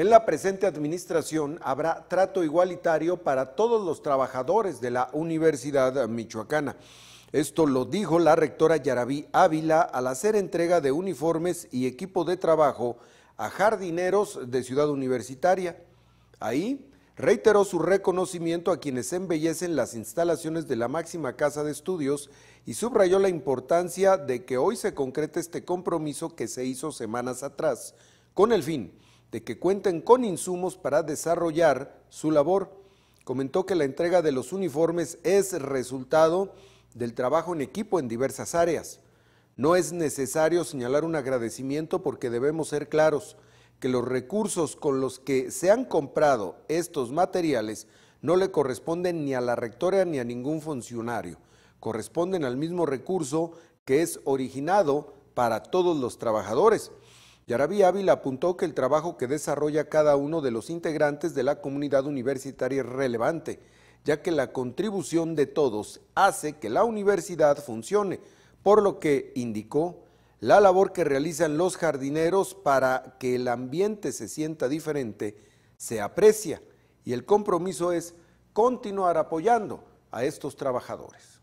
En la presente administración habrá trato igualitario para todos los trabajadores de la Universidad Michoacana. Esto lo dijo la rectora Yarabí Ávila al hacer entrega de uniformes y equipo de trabajo a jardineros de Ciudad Universitaria. Ahí reiteró su reconocimiento a quienes embellecen las instalaciones de la máxima casa de estudios y subrayó la importancia de que hoy se concrete este compromiso que se hizo semanas atrás, con el fin de que cuenten con insumos para desarrollar su labor. Comentó que la entrega de los uniformes es resultado del trabajo en equipo en diversas áreas. No es necesario señalar un agradecimiento porque debemos ser claros que los recursos con los que se han comprado estos materiales no le corresponden ni a la rectora ni a ningún funcionario, corresponden al mismo recurso que es originado para todos los trabajadores. Yarabí Ávila apuntó que el trabajo que desarrolla cada uno de los integrantes de la comunidad universitaria es relevante, ya que la contribución de todos hace que la universidad funcione, por lo que indicó la labor que realizan los jardineros para que el ambiente se sienta diferente se aprecia y el compromiso es continuar apoyando a estos trabajadores.